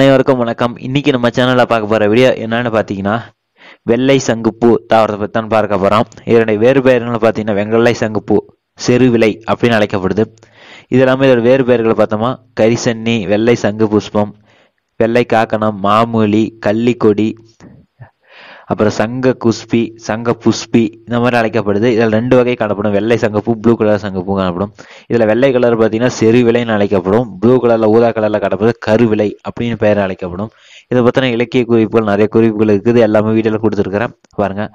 அனைவருக்கும் வணக்கம் இன்னைக்கு நம்ம சேனலில் பார்க்க போகிற வீடியோ என்னன்னு பார்த்தீங்கன்னா வெள்ளை சங்குப்பூ தாவரத்தை பற்றி தான் பார்க்க போகிறோம் இதனுடைய வேறு பெயர்கள் பார்த்தீங்கன்னா வெங்கலை சங்குப்பூ செருவிலை அப்படின்னு அழைக்கப்படுது இது எல்லாமே இதோட வேறு பெயர்களை பார்த்தோமா கரிசன்னி வெள்ளை சங்கு புஷ்பம் வெள்ளை காக்கணம் மாமூலி கள்ளிக்கொடி அப்புறம் சங்க குஸ்பி சங்க புஷ்பி இந்த மாதிரி அழைக்கப்படுது இதில் ரெண்டு வகை காணப்படும் வெள்ளை சங்கப்பூ ப்ளூ கலர் சங்கப்பூ காணப்படும் இதில் வெள்ளை கலர் பார்த்தீங்கன்னா செருவிலைன்னு அழைக்கப்படும் ப்ளூ கலரில் ஊதா கலரில் காணப்படுது கருவிலை அப்படின்னு பெயர் அழைக்கப்படும் இதை பற்றின இலக்கிய குறிப்புகள் நிறைய குறிப்புகள் இருக்குது எல்லாமே வீட்டில் கொடுத்துருக்குறேன் பாருங்கள்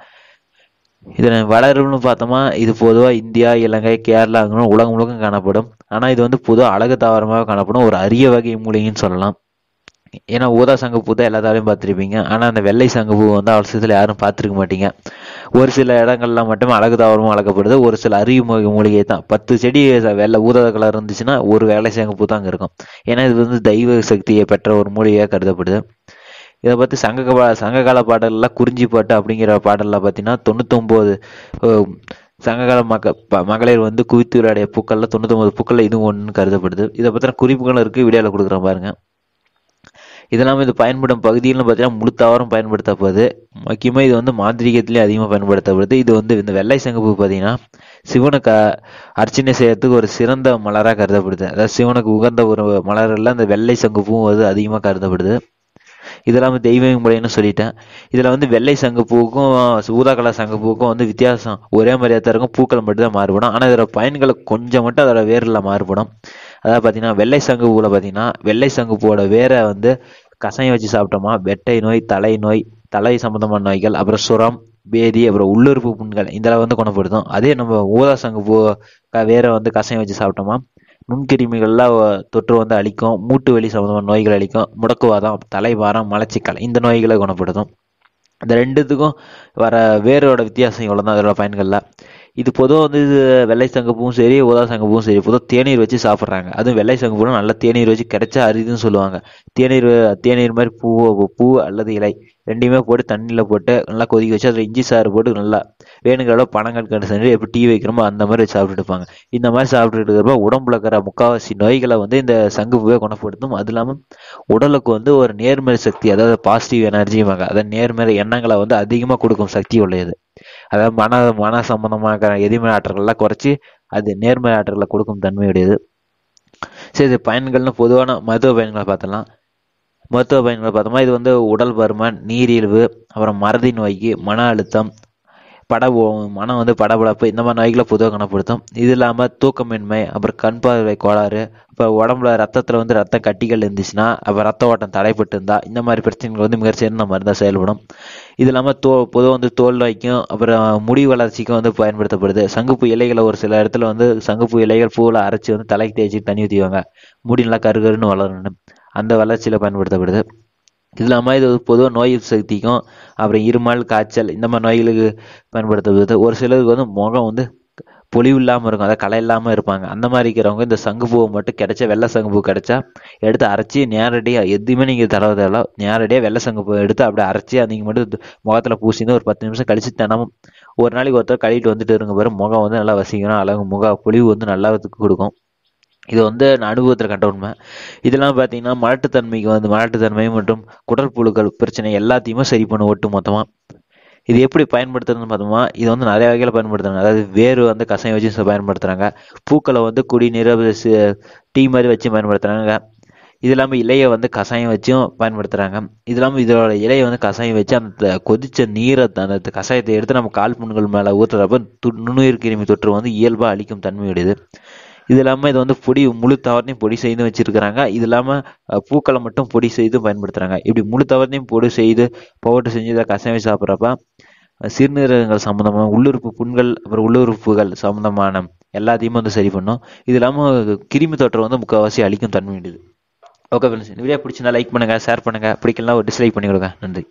இதில் வளரும்னு பார்த்தோமா இது பொதுவாக இந்தியா இலங்கை கேரளா உலகம் முழுக்க காணப்படும் ஆனால் இது வந்து பொதுவாக அழகு தாவரமாக காணப்படும் ஒரு அரிய வகை மூலிகைன்னு சொல்லலாம் ஏன்னா ஊதா சங்கப்பூ தான் எல்லாத்தாலையும் பார்த்துருப்பீங்க ஆனால் அந்த வெள்ளை சங்கப்பூ வந்து அவசியத்தில் யாரும் பார்த்துருக்க மாட்டீங்க ஒரு சில இடங்கள்லாம் மட்டுமே அழகு தாவரமும் அழகப்படுது ஒரு சில அறிவு மூலிகை தான் பத்து செடி வெள்ளை ஊதா கலர் இருந்துச்சுன்னா ஒரு வெள்ளை சங்கப்பூ தான் அங்கே இருக்கும் ஏன்னா இது வந்து தெய்வ சக்தியை பெற்ற ஒரு மூலிகையாக கருதப்படுது இதை பற்றி சங்க சங்ககால பாடல்லாம் குறிஞ்சி பாட்டு அப்படிங்கிற பாடலில் பார்த்தீங்கன்னா தொண்ணூத்தொம்போது சங்ககால மக்க மகளிர் வந்து குவித்து விளையாடிய பூக்கள்ல தொண்ணூத்தொம்பது பூக்கள்ல இதுவும் ஒன்றுன்னு கருதப்படுது இதை பற்றின குறிப்புகளும் இருக்குது வீடியோவில் கொடுக்குறேன் பாருங்கள் இதெல்லாம் இது பயன்படும் பகுதிகள்னு பார்த்தீங்கன்னா முழு தாவரம் பயன்படுத்தப்படுது முக்கியமாக இது வந்து மாந்திரிகத்திலே அதிகமாக பயன்படுத்தப்படுது இது வந்து இந்த வெள்ளை சங்கப்பு பார்த்தீங்கன்னா சிவனுக்கு அர்ச்சனை செய்யறதுக்கு ஒரு சிறந்த மலராக கருதப்படுது அதாவது சிவனுக்கு உகந்த ஒரு மலரில் அந்த வெள்ளை சங்குப்பும் வந்து அதிகமாக கருதப்படுது இதெல்லாம் தெய்வீக முறைன்னு சொல்லிட்டேன் இதில் வந்து வெள்ளை சங்குப்பூக்கும் ஊதா கலர் பூக்கும் வந்து வித்தியாசம் ஒரே மாதிரியாக தான் இருக்கும் பூக்கள் மட்டும்தான் மாறுபடும் ஆனால் இதோட பயன்களை கொஞ்சம் மட்டும் அதோட வேரில் மாறுபடும் அதாவது பார்த்தீங்கன்னா வெள்ளை சங்கு பூவில் பார்த்தீங்கன்னா வெள்ளை சங்கு பூவோட வேரை வந்து கசாயம் வச்சு சாப்பிட்டோமா வெட்டை நோய் தலை நோய் தலை சம்மந்தமான நோய்கள் அப்புறம் சுரம் பேதி அப்புறம் உள்ளுறுப்பு புண்கள் இதெல்லாம் வந்து குணப்படுத்தும் அதே நம்ம ஊதா சங்கு பூ வேற வந்து கசாயம் வச்சு சாப்பிட்டோமா நுண்கிருமிகள்லாம் தொற்று வந்து அழிக்கும் மூட்டு வலி சம்மந்தமான நோய்கள் அழிக்கும் முடக்குவாதம் தலைவாரம் மலச்சிக்கல் இந்த நோய்களை குணப்படுத்தும் இந்த ரெண்டுத்துக்கும் வர வேறோட வித்தியாசம் இவ்வளோதான் அதோட பயன்களில் இது பொதுவாக வந்து இது வெள்ளை சங்கப்பூவும் சரி ஓதா சங்கப்பும் சரி பொதுவாக தேநீர் வச்சு சாப்பிட்றாங்க அதுவும் வெள்ளை சங்கப்பூலாம் நல்லா தேநீர் வச்சு கிடைச்சா அரிதுன்னு சொல்லுவாங்க தேநீர் தேநீர் மாதிரி பூ பூ அல்லது இலை ரெண்டையுமே போட்டு தண்ணியில் போட்டு நல்லா கொதிக்க வச்சு அதில் இஞ்சி சாறு போட்டு நல்லா வேணுங்கிற அளவு கண்டு செஞ்சு எப்படி டீ வைக்கிறோமோ அந்த மாதிரி சாப்பிட்டுட்டு இருப்பாங்க இந்த மாதிரி சாப்பிட்டுட்டு இருக்கிறப்ப உடம்புல இருக்கிற முக்கால்வாசி நோய்களை வந்து இந்த சங்குப்பூவே குணப்படுத்தும் அது இல்லாமல் உடலுக்கு வந்து ஒரு நேர்மறை சக்தி அதாவது பாசிட்டிவ் வாங்க அதை நேர்மறை எண்ணங்களை வந்து அதிகமாக கொடுக்கும் சக்தி உள்ளது அதாவது மன மன சம்பந்தமாக எதிர்மறை ஆற்றல்கள்லாம் குறைச்சி அது நேர்மறை ஆற்றல்களை கொடுக்கும் தன்மையுடையது சரி இது பயன்கள்னு பொதுவான மருத்துவ பயன்களை பார்த்தலாம் மருத்துவ பயன்களை பார்த்தோம்னா இது வந்து உடல் பருமன் நீரிழிவு அப்புறம் மறதி நோய்க்கு மன அழுத்தம் பட மனம் வந்து படபடப்பு இந்த மாதிரி நோய்களை பொதுவாக கணப்படுத்தும் இது இல்லாமல் தூக்கமின்மை அப்புறம் கண் பார்வை கோளாறு இப்போ உடம்புல ரத்தத்தில் வந்து ரத்த கட்டிகள் இருந்துச்சுன்னா அப்போ ரத்த ஓட்டம் தடைப்பட்டு இருந்தால் இந்த மாதிரி பிரச்சனைகள் வந்து மிக சிறந்த மருந்தாக செயல்படும் இது இல்லாமல் தோ பொதுவாக வந்து தோல் நோய்க்கும் அப்புறம் முடி வளர்ச்சிக்கும் வந்து பயன்படுத்தப்படுது சங்குப்பு இலைகளை ஒரு சில இடத்துல வந்து சங்குப்பு இலைகள் பூவில் அரைச்சி வந்து தலைக்கு தேய்ச்சி தண்ணி ஊற்றிவாங்க முடி நல்லா கருகருன்னு வளரணும் அந்த வளர்ச்சியில் பயன்படுத்தப்படுது இது இல்லாமல் இது பொதுவாக நோய் சக்திக்கும் அப்புறம் இருமல் காய்ச்சல் இந்த மாதிரி நோய்களுக்கு பயன்படுத்துவது ஒரு சிலருக்கு வந்து முகம் வந்து பொலிவு இல்லாமல் இருக்கும் அதாவது களை இல்லாமல் இருப்பாங்க அந்த மாதிரி இருக்கிறவங்க இந்த சங்குப்பூவை மட்டும் கிடைச்சா வெள்ளை சங்குப்பூ கிடைச்சா எடுத்து அரைச்சி நேரடியாக எதுவுமே நீங்கள் தடவை நேரடியாக வெள்ளை சங்குப்பூ எடுத்து அப்படியே அரைச்சி நீங்கள் மட்டும் முகத்தில் பூசிந்து ஒரு பத்து நிமிஷம் கழிச்சு தினமும் ஒரு நாளைக்கு ஒருத்தர் கழிட்டு வந்துட்டு இருங்க பாரு முகம் வந்து நல்லா வசிக்கணும் அழகு முக பொலிவு வந்து நல்லா கொடுக்கும் இது வந்து நான் அனுபவத்தில் கண்ட உண்மை இதெல்லாம் பார்த்தீங்கன்னா மலட்டுத்தன்மைக்கு வந்து மலட்டுத்தன்மை மற்றும் குடற்புழுக்கள் பிரச்சனை எல்லாத்தையுமே சரி பண்ண ஒட்டு மொத்தமாக இது எப்படி பயன்படுத்துறதுன்னு பார்த்தோம்னா இது வந்து நிறைய வகையில் பயன்படுத்துறாங்க அதாவது வேறு வந்து கசையை வச்சு பயன்படுத்துகிறாங்க பூக்களை வந்து குடிநீர் டீ மாதிரி வச்சு பயன்படுத்துகிறாங்க இது இல்லாமல் இலையை வந்து கசாயம் வச்சும் பயன்படுத்துகிறாங்க இது இல்லாமல் இதோட இலையை வந்து கசாயம் வச்சு அந்த கொதித்த நீரை அந்த கசாயத்தை எடுத்து நம்ம கால் புண்கள் மேலே ஊற்றுறப்ப து நுண்ணுயிர் கிருமி தொற்று வந்து இயல்பாக அழிக்கும் தன்மையுடையது இது இல்லாமல் இது வந்து பொடி முழு தவறையும் பொடி செய்து வச்சுருக்கிறாங்க இது இல்லாமல் பூக்களை மட்டும் பொடி செய்து பயன்படுத்துகிறாங்க இப்படி முழு தவறையும் பொடி செய்து பவுடர் செஞ்சு இதை கசவி சாப்பிட்றப்ப சிறுநீரகங்கள் சம்மந்தமான உள்ளுறுப்பு புண்கள் அப்புறம் உள்ளுறுப்புகள் சம்மந்தமான எல்லாத்தையுமே வந்து சரி பண்ணும் இது இல்லாமல் கிருமி தொற்று வந்து முக்கால்வாசி அழிக்கும் தன்மை வேண்டியது ஓகே இந்த வீடியோ பிடிச்சிருந்தா லைக் பண்ணுங்கள் ஷேர் பண்ணுங்கள் பிடிக்கலாம் ஒரு டிஸ்லைக் பண்ணி கொடுங்க நன்றி